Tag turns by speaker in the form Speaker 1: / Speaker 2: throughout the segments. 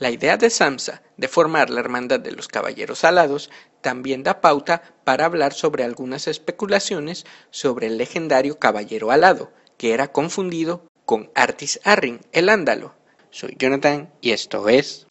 Speaker 1: La idea de Samsa de formar la Hermandad de los Caballeros Alados también da pauta para hablar sobre algunas especulaciones sobre el legendario Caballero Alado, que era confundido con Artis Arrin, el ándalo. Soy Jonathan y esto es...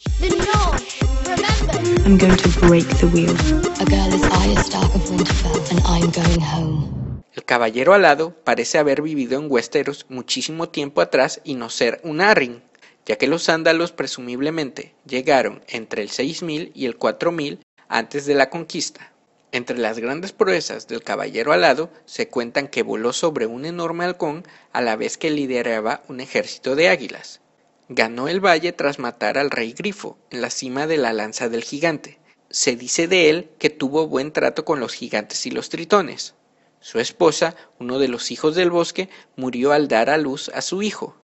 Speaker 1: El caballero alado parece haber vivido en Westeros muchísimo tiempo atrás y no ser un Arryn, ya que los ándalos presumiblemente llegaron entre el 6000 y el 4000 antes de la conquista. Entre las grandes proezas del caballero alado se cuentan que voló sobre un enorme halcón a la vez que lideraba un ejército de águilas. Ganó el valle tras matar al rey Grifo en la cima de la lanza del gigante. Se dice de él que tuvo buen trato con los gigantes y los tritones. Su esposa, uno de los hijos del bosque, murió al dar a luz a su hijo.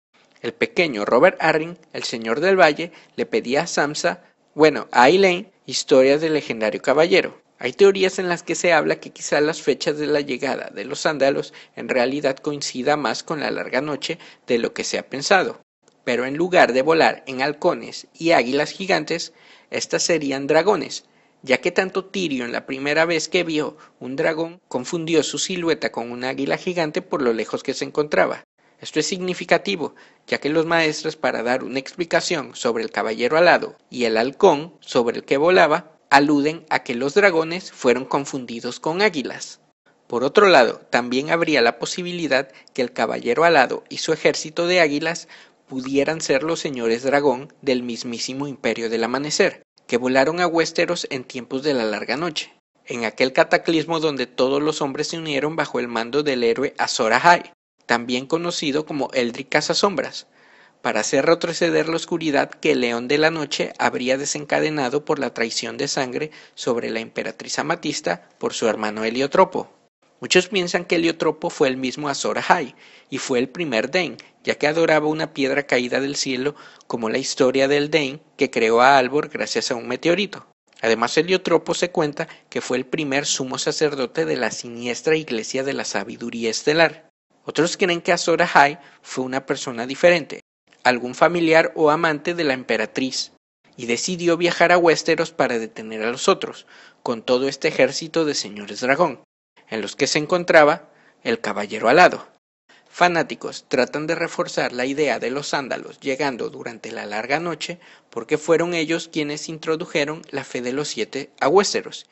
Speaker 1: El pequeño Robert Arryn, el señor del valle, le pedía a Samsa, bueno, a Elaine, historias del legendario caballero. Hay teorías en las que se habla que quizá las fechas de la llegada de los ándalos en realidad coincida más con la larga noche de lo que se ha pensado. Pero en lugar de volar en halcones y águilas gigantes, estas serían dragones, ya que tanto Tyrion la primera vez que vio un dragón confundió su silueta con un águila gigante por lo lejos que se encontraba. Esto es significativo, ya que los maestros para dar una explicación sobre el caballero alado y el halcón sobre el que volaba, aluden a que los dragones fueron confundidos con águilas. Por otro lado, también habría la posibilidad que el caballero alado y su ejército de águilas pudieran ser los señores dragón del mismísimo imperio del amanecer, que volaron a Westeros en tiempos de la larga noche, en aquel cataclismo donde todos los hombres se unieron bajo el mando del héroe Azor también conocido como casa Sombras, para hacer retroceder la oscuridad que el León de la Noche habría desencadenado por la traición de sangre sobre la emperatriz Amatista por su hermano Heliotropo. Muchos piensan que Heliotropo fue el mismo Azor y fue el primer Dain, ya que adoraba una piedra caída del cielo, como la historia del Dain que creó a Albor gracias a un meteorito. Además, Heliotropo se cuenta que fue el primer sumo sacerdote de la siniestra Iglesia de la Sabiduría Estelar. Otros creen que Azora Ahai fue una persona diferente, algún familiar o amante de la emperatriz, y decidió viajar a Westeros para detener a los otros, con todo este ejército de señores dragón, en los que se encontraba el caballero alado. Fanáticos tratan de reforzar la idea de los ándalos llegando durante la larga noche porque fueron ellos quienes introdujeron la fe de los siete a Westeros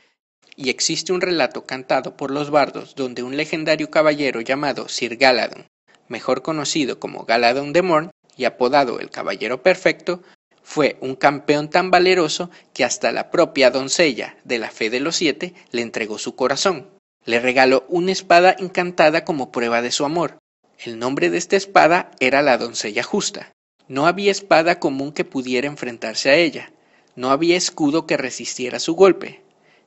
Speaker 1: y existe un relato cantado por los bardos donde un legendario caballero llamado Sir Galadon, mejor conocido como Galadon de Morn y apodado el Caballero Perfecto, fue un campeón tan valeroso que hasta la propia doncella de la fe de los siete le entregó su corazón. Le regaló una espada encantada como prueba de su amor. El nombre de esta espada era la doncella justa. No había espada común que pudiera enfrentarse a ella. No había escudo que resistiera su golpe.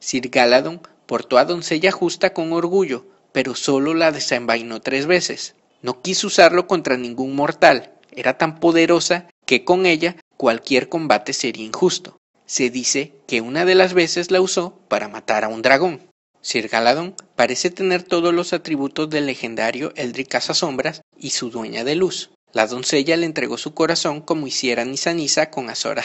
Speaker 1: Sir Galadon portó a doncella justa con orgullo, pero solo la desenvainó tres veces. No quiso usarlo contra ningún mortal, era tan poderosa que con ella cualquier combate sería injusto. Se dice que una de las veces la usó para matar a un dragón. Sir Galadon parece tener todos los atributos del legendario Eldrick sombras y su dueña de luz. La doncella le entregó su corazón como hiciera Nisanisa con Azor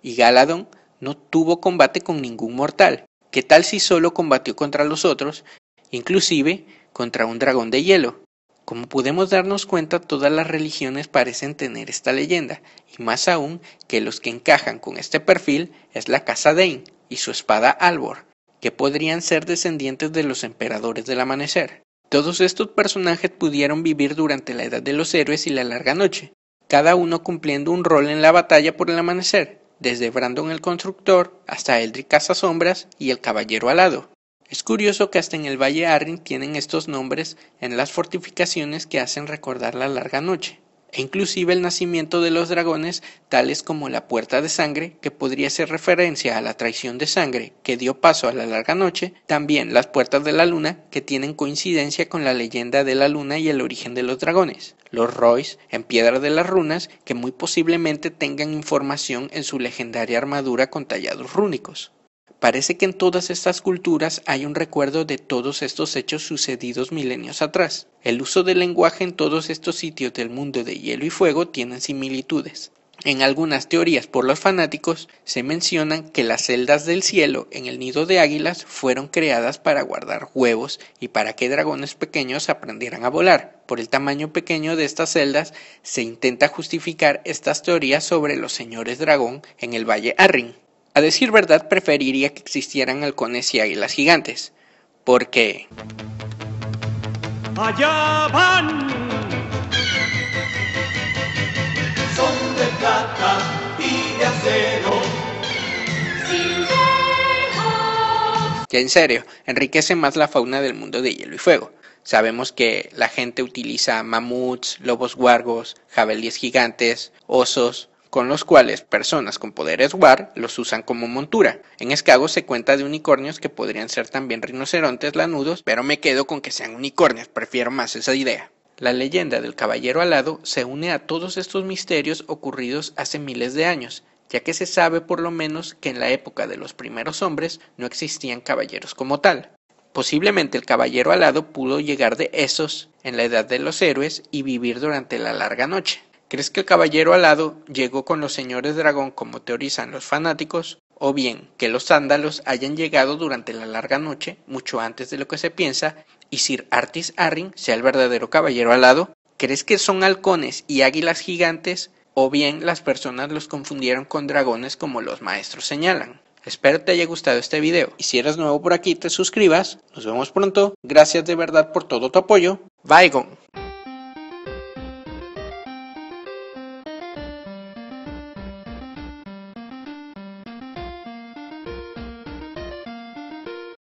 Speaker 1: y Galadón no tuvo combate con ningún mortal, que tal si solo combatió contra los otros, inclusive contra un dragón de hielo? Como podemos darnos cuenta, todas las religiones parecen tener esta leyenda, y más aún que los que encajan con este perfil es la casa dein y su espada Albor, que podrían ser descendientes de los emperadores del amanecer. Todos estos personajes pudieron vivir durante la Edad de los Héroes y la Larga Noche, cada uno cumpliendo un rol en la batalla por el amanecer, desde Brandon el Constructor hasta Eldrick Casasombras y el Caballero Alado. Es curioso que hasta en el Valle Arrin tienen estos nombres en las fortificaciones que hacen recordar la larga noche e inclusive el nacimiento de los dragones, tales como la Puerta de Sangre, que podría ser referencia a la traición de sangre que dio paso a la larga noche, también las Puertas de la Luna, que tienen coincidencia con la leyenda de la Luna y el origen de los dragones, los roys en Piedra de las Runas, que muy posiblemente tengan información en su legendaria armadura con tallados rúnicos. Parece que en todas estas culturas hay un recuerdo de todos estos hechos sucedidos milenios atrás. El uso del lenguaje en todos estos sitios del mundo de hielo y fuego tienen similitudes. En algunas teorías por los fanáticos se mencionan que las celdas del cielo en el nido de águilas fueron creadas para guardar huevos y para que dragones pequeños aprendieran a volar. Por el tamaño pequeño de estas celdas se intenta justificar estas teorías sobre los señores dragón en el Valle Arrin. A decir verdad, preferiría que existieran halcones y águilas gigantes, porque... Allá van. Son de plata y de acero. Sin ya en serio, enriquece más la fauna del mundo de hielo y fuego. Sabemos que la gente utiliza mamuts, lobos guargos, jabalíes gigantes, osos, con los cuales personas con poderes war los usan como montura. En Escago se cuenta de unicornios que podrían ser también rinocerontes lanudos, pero me quedo con que sean unicornios, prefiero más esa idea. La leyenda del caballero alado se une a todos estos misterios ocurridos hace miles de años, ya que se sabe por lo menos que en la época de los primeros hombres no existían caballeros como tal. Posiblemente el caballero alado pudo llegar de esos en la edad de los héroes y vivir durante la larga noche. ¿Crees que el caballero alado llegó con los señores dragón como teorizan los fanáticos? ¿O bien que los sándalos hayan llegado durante la larga noche, mucho antes de lo que se piensa, y Sir Artis Arryn sea el verdadero caballero alado? ¿Crees que son halcones y águilas gigantes? ¿O bien las personas los confundieron con dragones como los maestros señalan? Espero te haya gustado este video y si eres nuevo por aquí te suscribas. Nos vemos pronto. Gracias de verdad por todo tu apoyo. Bye.